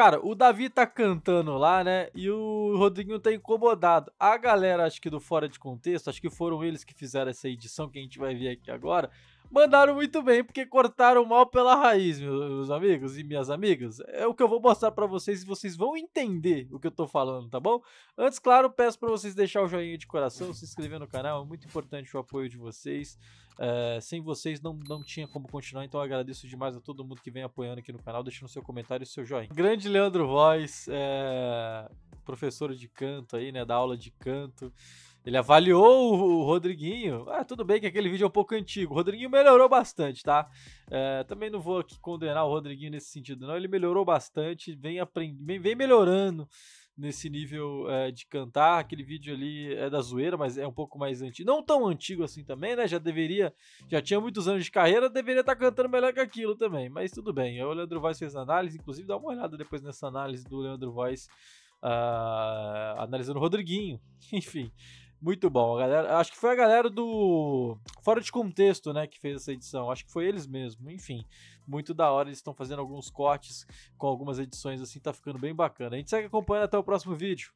Cara, o Davi tá cantando lá, né? E o Rodriguinho tá incomodado. A galera, acho que do Fora de Contexto, acho que foram eles que fizeram essa edição que a gente vai ver aqui agora mandaram muito bem, porque cortaram mal pela raiz, meus amigos e minhas amigas. É o que eu vou mostrar para vocês e vocês vão entender o que eu tô falando, tá bom? Antes, claro, peço para vocês deixar o joinha de coração, se inscrever no canal, é muito importante o apoio de vocês. É, sem vocês não, não tinha como continuar, então agradeço demais a todo mundo que vem apoiando aqui no canal, deixando seu comentário e seu joinha. Grande Leandro Voz, é professor de canto aí, né, da aula de canto. Ele avaliou o Rodriguinho. Ah, tudo bem que aquele vídeo é um pouco antigo. O Rodriguinho melhorou bastante, tá? É, também não vou aqui condenar o Rodriguinho nesse sentido, não. Ele melhorou bastante, vem, aprend... vem melhorando nesse nível é, de cantar. Aquele vídeo ali é da zoeira, mas é um pouco mais antigo. Não tão antigo assim também, né? Já deveria, já tinha muitos anos de carreira, deveria estar tá cantando melhor que aquilo também. Mas tudo bem. É o Leandro Vaz fez análise, inclusive dá uma olhada depois nessa análise do Leandro Vaz uh, analisando o Rodriguinho. Enfim, muito bom. A galera, acho que foi a galera do Fora de Contexto, né, que fez essa edição. Acho que foi eles mesmo. Enfim, muito da hora. Eles estão fazendo alguns cortes com algumas edições assim, tá ficando bem bacana. A gente segue acompanhando até o próximo vídeo.